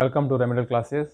welcome to remedial classes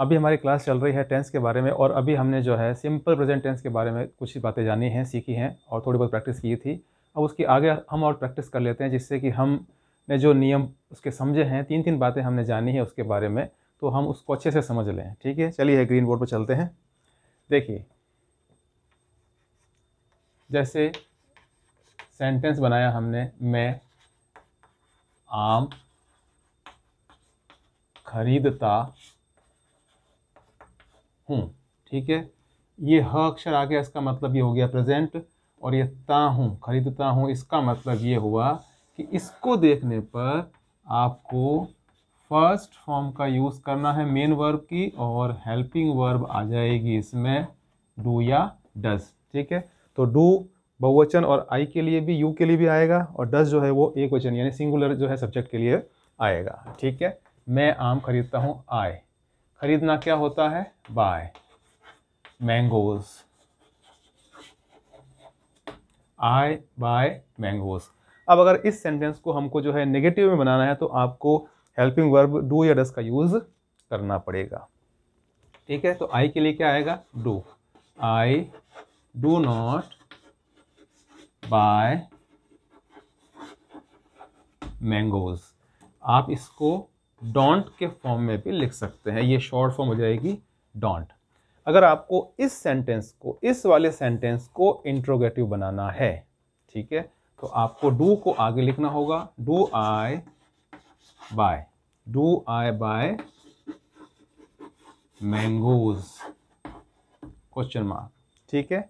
अभी हमारी class चल रही है टेंस के बारे में और अभी हमने जो है सिंपल प्रेजेंट टेंस के बारे में कुछ ही बातें जानी हैं सीखी हैं और थोड़ी बहुत प्रैक्टिस की थी अब उसकी आगे हम और प्रैक्टिस कर लेते हैं जिससे कि हमने जो नियम उसके समझे हैं तीन तीन बातें हमने जानी है उसके बारे में तो हम उसको अच्छे से समझ लें ठीक है चलिए ग्रीन बोर्ड पर चलते हैं देखिए जैसे सेंटेंस बनाया हमने मैं आम खरीदता हूँ हम्म, ठीक है ये ह अक्षर आ गया इसका मतलब ये हो गया प्रेजेंट और ये ता हूँ खरीदता हूँ इसका मतलब ये हुआ कि इसको देखने पर आपको फर्स्ट फॉर्म का यूज़ करना है मेन वर्ब की और हेल्पिंग वर्ब आ जाएगी इसमें डू या डज ठीक है तो डू बहुवचन और आई के लिए भी यू के लिए भी आएगा और डज जो है वो एक वचन यानी सिंगुलर जो है सब्जेक्ट के लिए आएगा ठीक है मैं आम खरीदता हूँ आय खरीदना क्या होता है buy mangoes I buy mangoes अब अगर इस सेंटेंस को हमको जो है नेगेटिव में बनाना है तो आपको हेल्पिंग वर्ब डू या डस का यूज़ करना पड़ेगा ठीक है तो आई के लिए क्या आएगा do I do not buy mangoes आप इसको डोंट के फॉर्म में भी लिख सकते हैं ये शॉर्ट फॉर्म हो जाएगी डोंट अगर आपको इस सेंटेंस को इस वाले सेंटेंस को इंट्रोगेटिव बनाना है ठीक है तो आपको डू को आगे लिखना होगा do I buy do I buy mangoes question mark ठीक है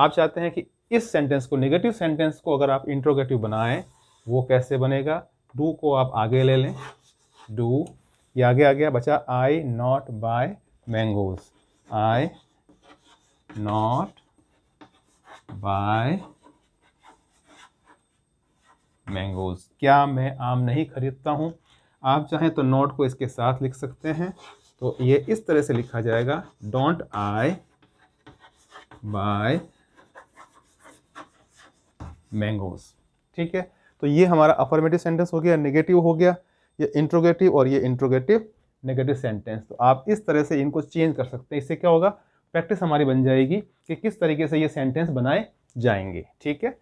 आप चाहते हैं कि इस सेंटेंस को नेगेटिव सेंटेंस को अगर आप इंट्रोगेटिव बनाएं वो कैसे बनेगा डू को आप आगे ले लें डू ये आगे आ गया बचा I not buy mangoes I not buy mangoes क्या मैं आम नहीं खरीदता हूँ आप चाहें तो नोट को इसके साथ लिख सकते हैं तो ये इस तरह से लिखा जाएगा डोंट आई बाय मैंगोज ठीक है तो ये हमारा अफर्मेटिव सेंटेंस हो गया नेगेटिव हो गया ये इंट्रोगेटिव और ये इंट्रोगेटिव नेगेटिव सेंटेंस तो आप इस तरह से इनको चेंज कर सकते हैं इससे क्या होगा प्रैक्टिस हमारी बन जाएगी कि किस तरीके से ये सेंटेंस बनाए जाएंगे ठीक है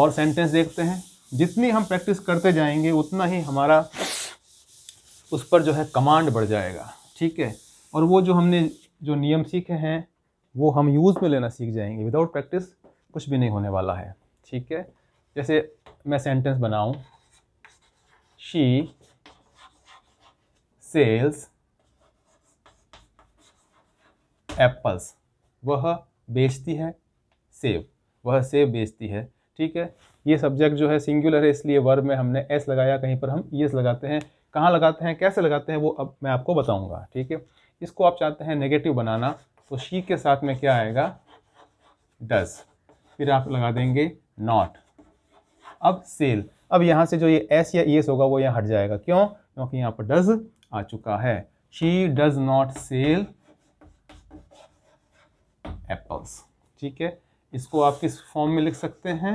और सेंटेंस देखते हैं जितनी हम प्रैक्टिस करते जाएंगे उतना ही हमारा उस पर जो है कमांड बढ़ जाएगा ठीक है और वो जो हमने जो नियम सीखे हैं वो हम यूज़ में लेना सीख जाएंगे विदाउट प्रैक्टिस कुछ भी नहीं होने वाला है ठीक है जैसे मैं सेंटेंस बनाऊँ she sells apples वह बेचती है सेब वह सेब बेचती है ठीक है ये सब्जेक्ट जो है सिंगुलर है इसलिए वर्ब में हमने एस लगाया कहीं पर हम ई एस लगाते हैं कहाँ लगाते हैं कैसे लगाते हैं वो अब मैं आपको बताऊंगा ठीक है इसको आप चाहते हैं नेगेटिव बनाना तो शी के साथ में क्या आएगा डज फिर आप लगा देंगे नॉट अब सेल अब यहाँ से जो ये एस या ई e एस होगा वो यहाँ हट जाएगा क्यों क्योंकि यहाँ पर डज आ चुका है she does not sell apples ठीक है इसको आप किस फॉर्म में लिख सकते हैं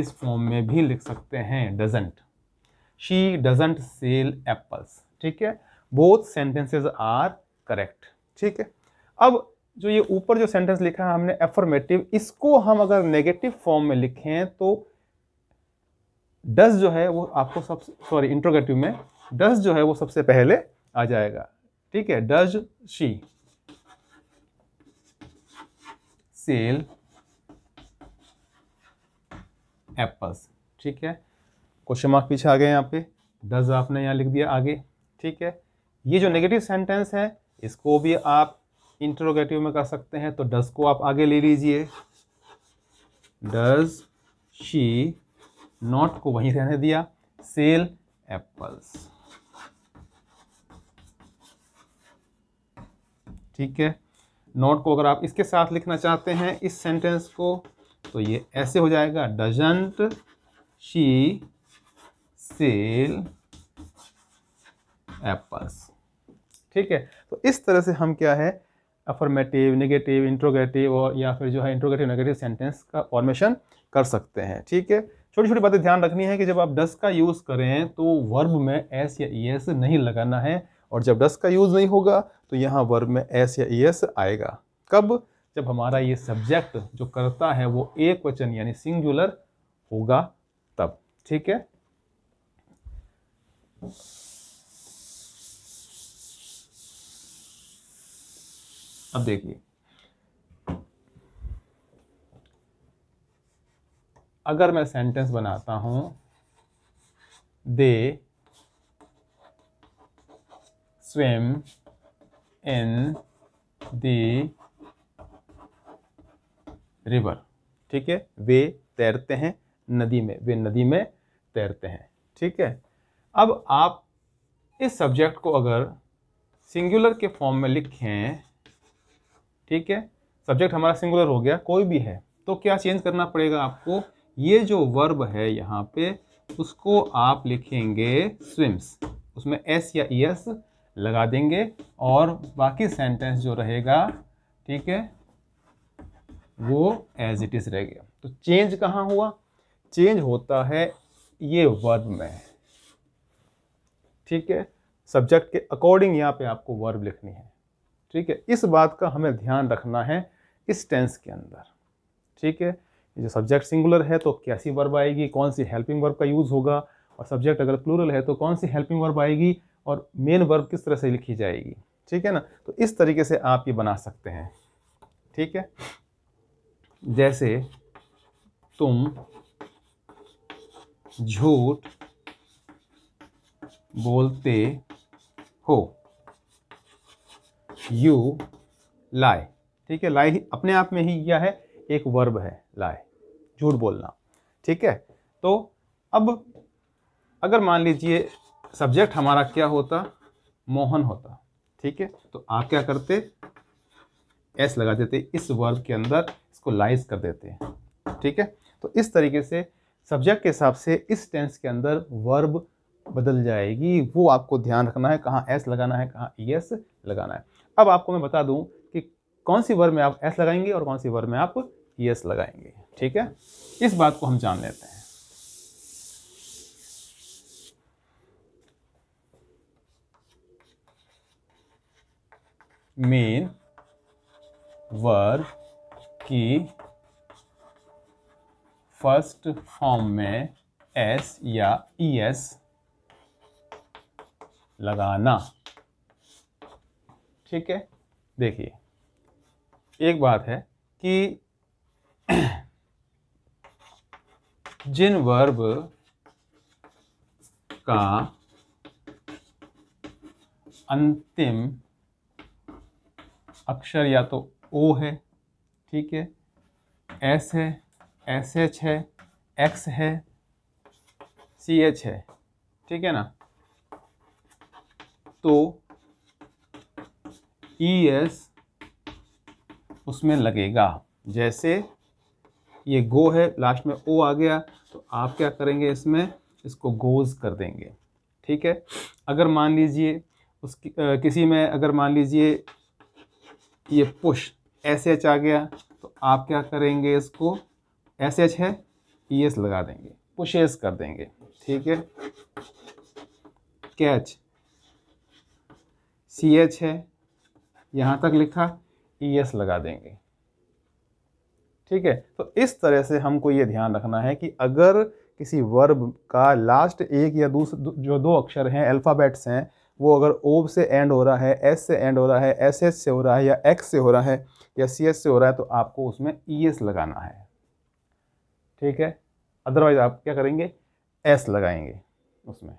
इस फॉर्म में भी लिख सकते हैं doesn't she doesn't sell apples ठीक है बोथ सेंटेंसेज आर करेक्ट ठीक है अब जो ये ऊपर जो सेंटेंस लिखा है हमने एफर्मेटिव इसको हम अगर नेगेटिव फॉर्म में लिखें तो डस जो है वो आपको सब सॉरी इंट्रोगेटिव में डस जो है वो सबसे पहले आ जाएगा ठीक है डज शी सेल एप्पल्स ठीक है क्वेश्चन मार्क पीछे आ गए यहाँ पे डज आपने यहाँ लिख दिया आगे ठीक है ये जो नेगेटिव सेंटेंस है इसको भी आप इंट्रोगेटिव में कर सकते हैं तो डज को आप आगे ले लीजिए डज शी नॉट को वहीं रहने दिया सेल एप्पल्स ठीक है नोट को अगर आप इसके साथ लिखना चाहते हैं इस सेंटेंस को तो ये ऐसे हो जाएगा डजेंट शी सेल एप्पल्स ठीक है तो इस तरह से हम क्या है अफर्मेटिव नेगेटिव इंट्रोगेटिव और या फिर जो है इंट्रोगेटिव नेगेटिव सेंटेंस का फॉर्मेशन कर सकते हैं ठीक है छोटी छोटी बातें ध्यान रखनी है कि जब आप डस का यूज़ करें तो वर्ब में एस या ई एस नहीं लगाना है और जब डस का यूज़ नहीं होगा तो यहाँ वर्ब में एस या ई एस आएगा कब जब हमारा ये सब्जेक्ट जो करता है वो एक वचन यानी सिंगुलर होगा तब ठीक है अब देखिए अगर मैं सेंटेंस बनाता हूं दे स्विम इन the ठीक है वे तैरते हैं नदी में वे नदी में तैरते हैं ठीक है अब आप इस सब्जेक्ट को अगर सिंगुलर के फॉर्म में लिखें ठीक है सब्जेक्ट हमारा सिंगुलर हो गया कोई भी है तो क्या चेंज करना पड़ेगा आपको ये जो वर्ब है यहाँ पे उसको आप लिखेंगे स्विम्स उसमें एस या एस लगा देंगे और बाकी सेंटेंस जो रहेगा ठीक है वो एज इट इज़ रहेगा तो चेंज कहाँ हुआ चेंज होता है ये वर्ब में ठीक है सब्जेक्ट के अकॉर्डिंग यहाँ पे आपको वर्ब लिखनी है ठीक है इस बात का हमें ध्यान रखना है इस टेंस के अंदर ठीक है जो सब्जेक्ट सिंगुलर है तो कैसी वर्ब आएगी कौन सी हेल्पिंग वर्ब का यूज़ होगा और सब्जेक्ट अगर प्लूरल है तो कौन सी हेल्पिंग वर्ब आएगी और मेन वर्ब किस तरह से लिखी जाएगी ठीक है ना तो इस तरीके से आप ये बना सकते हैं ठीक है जैसे तुम झूठ बोलते हो यू लाई ठीक है लाई अपने आप में ही यह है एक वर्ब है लाए झूठ बोलना ठीक है तो अब अगर मान लीजिए सब्जेक्ट हमारा क्या होता मोहन होता ठीक है तो आप क्या करते एस लगा देते इस वर्ब के अंदर इसको लाइज कर देते हैं ठीक है तो इस तरीके से सब्जेक्ट के हिसाब से इस टेंस के अंदर वर्ब बदल जाएगी वो आपको ध्यान रखना है कहाँ एस लगाना है कहाँ ई एस लगाना है अब आपको मैं बता दूँ कि कौन सी वर्ब में आप एस लगाएंगे और कौन सी वर्ब में आप यस लगाएंगे ठीक है इस बात को हम जान लेते हैं मेन वर्ब की फर्स्ट फॉर्म में एस या ई e एस लगाना ठीक है देखिए एक बात है कि जिन वर्ब का अंतिम अक्षर या तो ओ है ठीक है एस है एस एच है एक्स है सी एच है ठीक है ना तो ई एस उसमें लगेगा जैसे ये गो है लास्ट में ओ आ गया तो आप क्या करेंगे इसमें इसको गोज़ कर देंगे ठीक है अगर मान लीजिए उसकी आ, किसी में अगर मान लीजिए ये पुश एस एच आ गया तो आप क्या करेंगे इसको एस एच है ई एस लगा देंगे पुश एस कर देंगे ठीक है कैच सी एच है यहाँ तक लिखा ई e एस लगा देंगे ठीक है तो इस तरह से हमको ये ध्यान रखना है कि अगर किसी वर्ब का लास्ट एक या दूसरे जो दो अक्षर हैं अल्फ़ाबेट्स हैं वो अगर ओ से एंड हो रहा है एस से एंड हो रहा है एस एस से हो रहा है या एक्स से हो रहा है या सी एस से हो रहा है तो आपको उसमें ई एस लगाना है ठीक है अदरवाइज आप क्या करेंगे एस लगाएंगे उसमें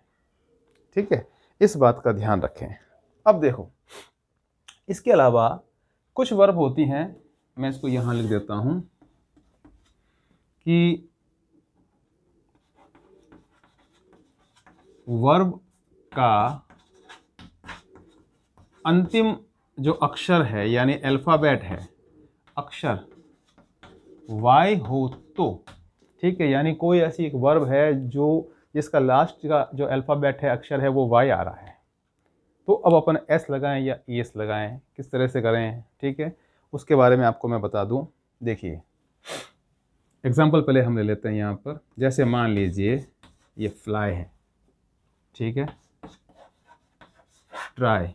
ठीक है इस बात का ध्यान रखें अब देखो इसके अलावा कुछ वर्ब होती हैं मैं इसको यहाँ लिख देता हूँ कि वर्ब का अंतिम जो अक्षर है यानी अल्फ़ाबेट है अक्षर वाई हो तो ठीक है यानी कोई ऐसी एक वर्ब है जो जिसका लास्ट का जो अल्फ़ाबेट है अक्षर है वो वाई आ रहा है तो अब अपन एस लगाएं या ई एस लगाएं किस तरह से करें ठीक है उसके बारे में आपको मैं बता दूं देखिए एग्जाम्पल पहले हम ले लेते हैं यहाँ पर जैसे मान लीजिए ये फ्लाई है ठीक है ट्राई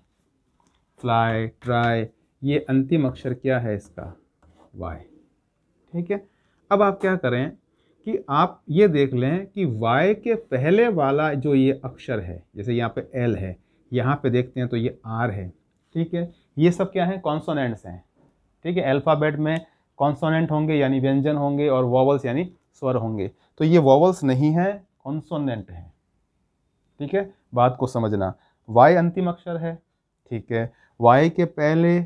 फ्लाई ट्राई ये अंतिम अक्षर क्या है इसका वाई ठीक है अब आप क्या करें कि आप ये देख लें कि वाई के पहले वाला जो ये अक्षर है जैसे यहाँ पे एल है यहाँ पे देखते हैं तो ये आर है ठीक है ये सब क्या है कॉन्सोनेंट्स हैं ठीक है अल्फ़ाबेट में कॉन्सोनेंट होंगे यानी व्यंजन होंगे और वॉवल्स यानी स्वर होंगे तो ये वॉवल्स नहीं हैं कॉन्सोनेंट हैं ठीक है बात को समझना वाई अंतिम अक्षर है ठीक है वाई के पहले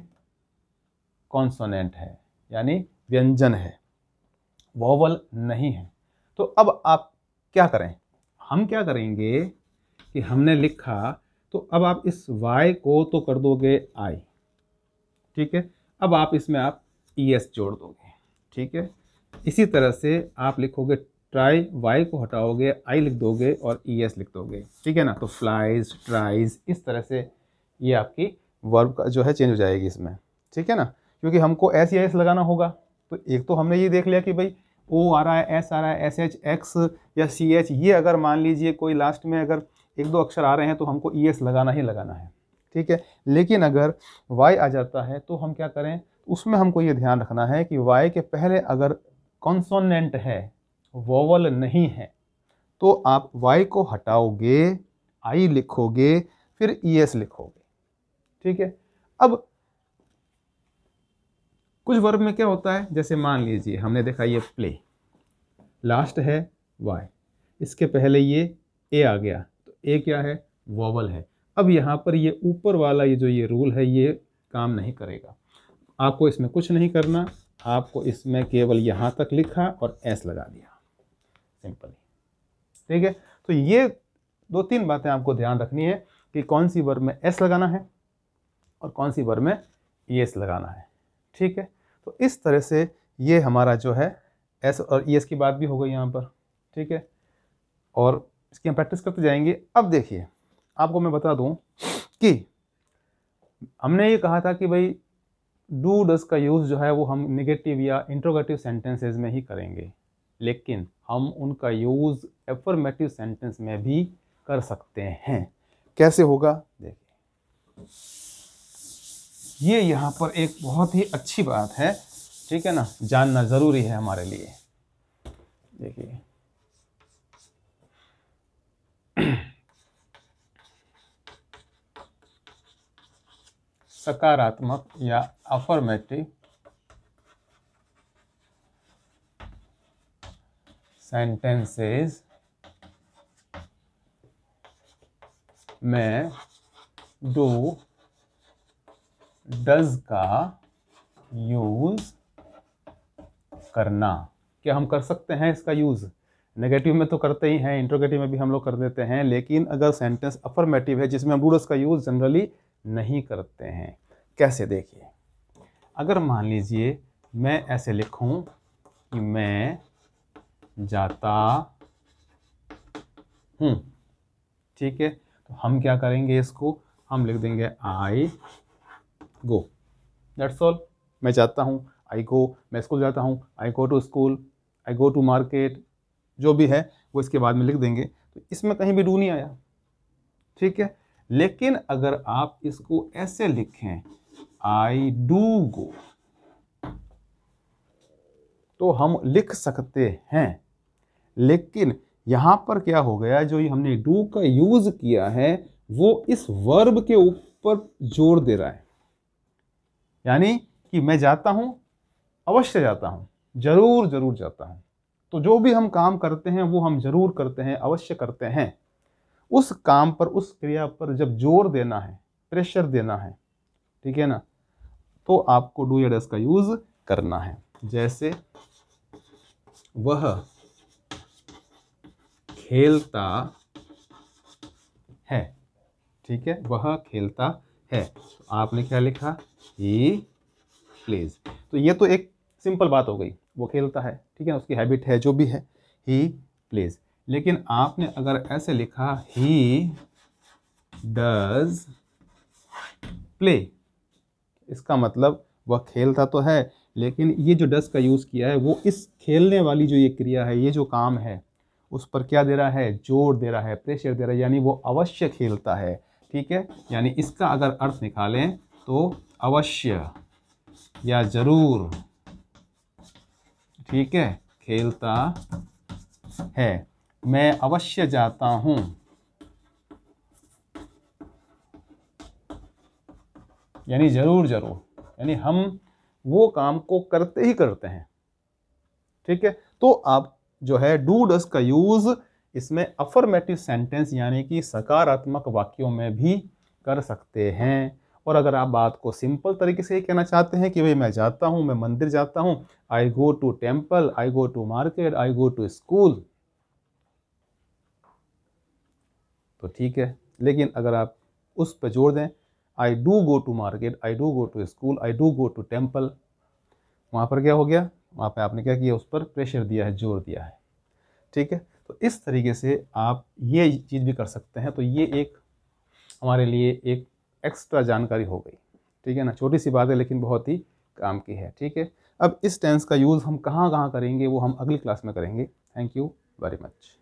कॉन्सोनेंट है यानी व्यंजन है वॉवल नहीं है तो अब आप क्या करें हम क्या करेंगे कि हमने लिखा तो अब आप इस y को तो कर दोगे i ठीक है अब आप इसमें आप ई e एस जोड़ दोगे ठीक है इसी तरह से आप लिखोगे ट्राई वाई को हटाओगे आई लिख दोगे और ई e एस लिख दोगे ठीक है ना तो फ्लाइज ट्राइज इस तरह से ये आपकी वर्ब का जो है चेंज हो जाएगी इसमें ठीक है ना क्योंकि हमको एस या एस लगाना होगा तो एक तो हमने ये देख लिया कि भाई ओ आ रहा है एस आ रहा है एस एच एक्स या सी एच ये अगर मान लीजिए कोई लास्ट में अगर एक दो अक्षर आ रहे हैं तो हमको ई e एस लगाना ही लगाना है ठीक है लेकिन अगर वाई आ जाता है तो हम क्या करें उसमें हमको ये ध्यान रखना है कि वाई के पहले अगर कॉन्सोनेंट है वोवल नहीं है तो आप वाई को हटाओगे आई लिखोगे फिर ई एस लिखोगे ठीक है अब कुछ वर्ब में क्या होता है जैसे मान लीजिए हमने देखा ये प्ले लास्ट है वाई इसके पहले ये ए आ गया तो ए क्या है वॉवल है अब यहाँ पर ये ऊपर वाला ये जो ये रूल है ये काम नहीं करेगा आपको इसमें कुछ नहीं करना आपको इसमें केवल यहाँ तक लिखा और एस लगा दिया सिंपली ठीक है तो ये दो तीन बातें आपको ध्यान रखनी है कि कौन सी वर्ब में एस लगाना है और कौन सी वर्ब में ई एस लगाना है ठीक है तो इस तरह से ये हमारा जो है एस और ई एस की बात भी हो गई यहाँ पर ठीक है और इसकी हम प्रैक्टिस करते जाएंगे अब देखिए आपको मैं बता दूँ कि हमने ये कहा था कि भाई डू डस का यूज़ जो है वो हम निगेटिव या इंट्रोगेटिव सेंटेंसेज में ही करेंगे लेकिन हम उनका यूज़ एफर्मेटिव सेंटेंस में भी कर सकते हैं कैसे होगा देखिए ये यहाँ पर एक बहुत ही अच्छी बात है ठीक है ना जानना ज़रूरी है हमारे लिए देखिए सकारात्मक या अफर्मेटिव सेंटेंसेस में दो डज का यूज़ करना क्या हम कर सकते हैं इसका यूज़ नेगेटिव में तो करते ही हैं इंट्रोगेटिव में भी हम लोग कर देते हैं लेकिन अगर सेंटेंस अफर्मेटिव है जिसमें हम रूडस का यूज़ जनरली नहीं करते हैं कैसे देखिए अगर मान लीजिए मैं ऐसे लिखूं कि मैं जाता हूँ ठीक है तो हम क्या करेंगे इसको हम लिख देंगे आई गो दैट्स ऑल मैं जाता हूँ आई गो मैं स्कूल जाता हूँ I go to school I go to market जो भी है वो इसके बाद में लिख देंगे तो इसमें कहीं भी डू नहीं आया ठीक है लेकिन अगर आप इसको ऐसे लिखें आई डू गो तो हम लिख सकते हैं लेकिन यहां पर क्या हो गया जो हमने डू का यूज़ किया है वो इस वर्ब के ऊपर जोर दे रहा है यानी कि मैं जाता हूं अवश्य जाता हूं ज़रूर ज़रूर जाता हूं तो जो भी हम काम करते हैं वो हम जरूर करते हैं अवश्य करते हैं उस काम पर उस क्रिया पर जब जोर देना है प्रेशर देना है ठीक है ना तो आपको डू या डस का यूज़ करना है जैसे वह खेलता है ठीक है वह खेलता है तो आपने क्या लिखा ही प्लेज तो ये तो एक सिंपल बात हो गई वो खेलता है ठीक है उसकी हैबिट है जो भी है ही प्लेज लेकिन आपने अगर ऐसे लिखा ही डज प्ले इसका मतलब वह खेलता तो है लेकिन ये जो डस का यूज़ किया है वो इस खेलने वाली जो ये क्रिया है ये जो काम है उस पर क्या दे रहा है जोर दे रहा है प्रेशर दे रहा है यानी वो अवश्य खेलता है ठीक है यानी इसका अगर अर्थ निकालें तो अवश्य या ज़रूर ठीक है खेलता है मैं अवश्य जाता हूँ यानी जरूर जरूर यानी हम वो काम को करते ही करते हैं ठीक है तो आप जो है डू डस का यूज़ इसमें अफर्मेटिव सेंटेंस यानी कि सकारात्मक वाक्यों में भी कर सकते हैं और अगर आप बात को सिंपल तरीके से ये कहना चाहते हैं कि भाई मैं जाता हूँ मैं मंदिर जाता हूँ I go to temple I go to market I go to school तो ठीक है लेकिन अगर आप उस पर जोड़ दें I do go to market I do go to school I do go to temple वहाँ पर क्या हो गया वहाँ पर आपने क्या किया उस पर प्रेशर दिया है जोर दिया है ठीक है तो इस तरीके से आप ये चीज़ भी कर सकते हैं तो ये एक हमारे लिए एक एक्स्ट्रा जानकारी हो गई ठीक है ना छोटी सी बात है लेकिन बहुत ही काम की है ठीक है अब इस टेंस का यूज़ हम कहाँ कहाँ करेंगे वो हम अगली क्लास में करेंगे थैंक यू वेरी मच